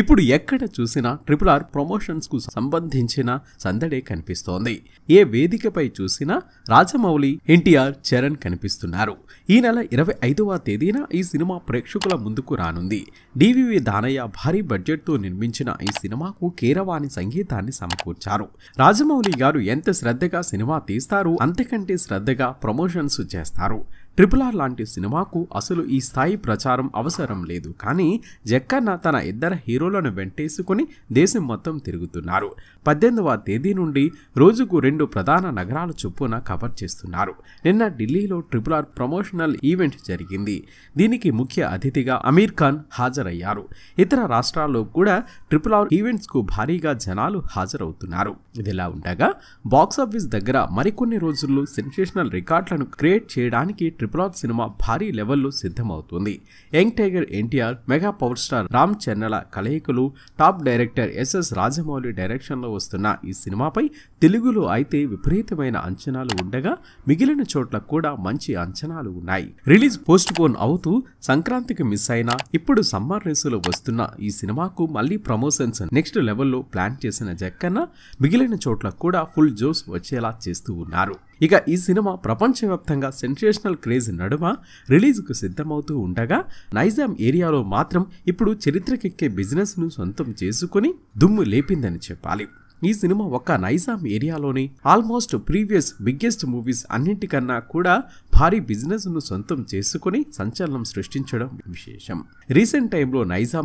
ఇప్పుడు ఎక్కడ చూసినా ట్రిపుల్ ఆర్ ప్రమోషన్స్ కు సంబంధించిన సందడే కనిపిస్తోంది ఏ వేదికపై చూసినా రాజమౌళి ఎన్టీఆర్ చరణ్ కనిపిస్తున్నారు ఈ నెల ఇరవై ఐదవ తేదీన ఈ సినిమా ప్రేక్షకుల ముందుకు రానుంది డివివి దానయ్య భారీ బడ్జెట్తో నిర్మించిన ఈ సినిమాకు కీరవాణి సంగీతాన్ని సమకూర్చారు రాజమౌళి గారు ఎంత శ్రద్ధగా సినిమా తీస్తారు అంతకంటే శ్రద్ధగా ప్రమోషన్స్ చేస్తారు ట్రిపుల్ ఆర్ లాంటి సినిమాకు అసలు ఈ స్థాయి ప్రచారం అవసరం లేదు కానీ జక్కన్న తన ఇద్దరు హీరోలను వెంటేసుకుని దేశం మొత్తం తిరుగుతున్నారు పద్దెనిమిదవ తేదీ నుండి రోజుకు రెండు ప్రధాన నగరాల చొప్పున కవర్ చేస్తున్నారు నిన్న ఢిల్లీలో ట్రిపుల్ ఆర్ ప్రమోషనల్ ఈవెంట్ జరిగింది దీనికి ముఖ్య అతిథిగా అమీర్ ఖాన్ హాజరయ్యారు ఇతర రాష్ట్రాల్లో కూడా ట్రిపుల్ ఆర్ ఈవెంట్స్కు భారీగా జనాలు హాజరవుతున్నారు ఇదిలా ఉండగా బాక్సాఫీస్ దగ్గర మరికొన్ని రోజుల్లో సెన్సేషనల్ రికార్డులను క్రియేట్ చేయడానికి ట్రిపుల్ ట్రిపులార్ సినిమా భారీ లెవెల్లో సిద్ధమవుతుంది young tiger NTR mega power star Ram చెన్నెల కలయికలు టాప్ డైరెక్టర్ ఎస్ఎస్ రాజమౌళి డైరెక్షన్లో వస్తున్న ఈ సినిమాపై తెలుగులో అయితే విపరీతమైన అంచనాలు ఉండగా మిగిలిన చోట్ల కూడా మంచి అంచనాలు ఉన్నాయి రిలీజ్ పోస్ట్ పోన్ అవుతూ సంక్రాంతికి మిస్ అయినా ఇప్పుడు సమ్మర్ రేసులో వస్తున్న ఈ సినిమాకు మళ్ళీ ప్రమోషన్స్ నెక్స్ట్ లెవెల్లో ప్లాన్ చేసిన జక్కన్న మిగిలిన చోట్ల కూడా ఫుల్ జోస్ వచ్చేలా చేస్తూ ఉన్నారు ఇక ఈ సినిమా ప్రపంచవ్యాప్తంగా సెన్సేషనల్ క్రేజ్ నడుమ రిలీజ్కు సిద్ధమవుతూ ఉండగా నైజాం ఏరియాలో మాత్రం ఇప్పుడు చరిత్రకెక్కే బిజినెస్ను సొంతం చేసుకుని దుమ్ము లేపిందని చెప్పాలి ఈ సినిమా ఒక నైజాం ఏరియాలోని ఆల్మోస్ట్ ప్రీవియస్ బిగ్గెస్ట్ మూవీస్ అన్నింటికన్నా కూడా భారీ బిజినెస్ను సొంతం చేసుకుని సంచలనం సృష్టించడం విశేషం రీసెంట్ టైంలో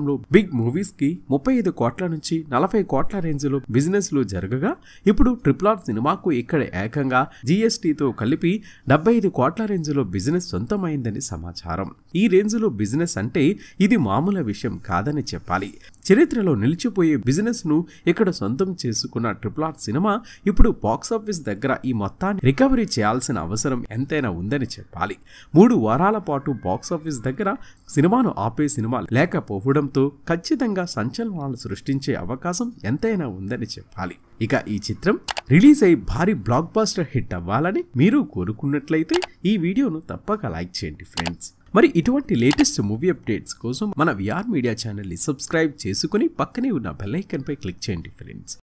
లో బిగ్ మూవీస్కి ముప్పై ఐదు కోట్ల నుంచి నలభై కోట్ల రేంజ్లో బిజినెస్లు జరగగా ఇప్పుడు ట్రిపుల్ ఆర్ సినిమాకు ఇక్కడ ఏకంగా జీఎస్టీతో కలిపి డెబ్బై ఐదు కోట్ల రేంజ్లో బిజినెస్ సొంతమైందని సమాచారం ఈ రేంజ్లో బిజినెస్ అంటే ఇది మామూలు విషయం కాదని చెప్పాలి చరిత్రలో నిలిచిపోయే బిజినెస్ను ఇక్కడ సొంతం చేసు తీసుకున్న ట్రిపుల్ ఆర్ సినిమా ఇప్పుడు బాక్సాఫీస్ దగ్గర ఈ మొత్తాన్ని రికవరీ చేయాల్సిన అవసరం ఎంతైనా ఉందని చెప్పాలి మూడు వారాల పాటు బాక్సాఫీస్ దగ్గర సినిమాను ఆపే సినిమా లేకపోవడంతో ఖచ్చితంగా సంచలనాలు సృష్టించే అవకాశం ఎంతైనా ఉందని చెప్పాలి ఇక ఈ చిత్రం రిలీజ్ అయి భారీ బ్లాక్ బాస్టర్ హిట్ అవ్వాలని మీరు కోరుకున్నట్లయితే ఈ వీడియోను తప్పక లైక్ చేయండి ఫ్రెండ్స్ మరి ఇటువంటి లేటెస్ట్ మూవీ అప్డేట్స్ కోసం మన విఆర్ మీడియా ఛానల్ని సబ్స్క్రైబ్ చేసుకుని పక్కనే ఉన్న బెల్లైకన్పై క్లిక్ చేయండి ఫ్రెండ్స్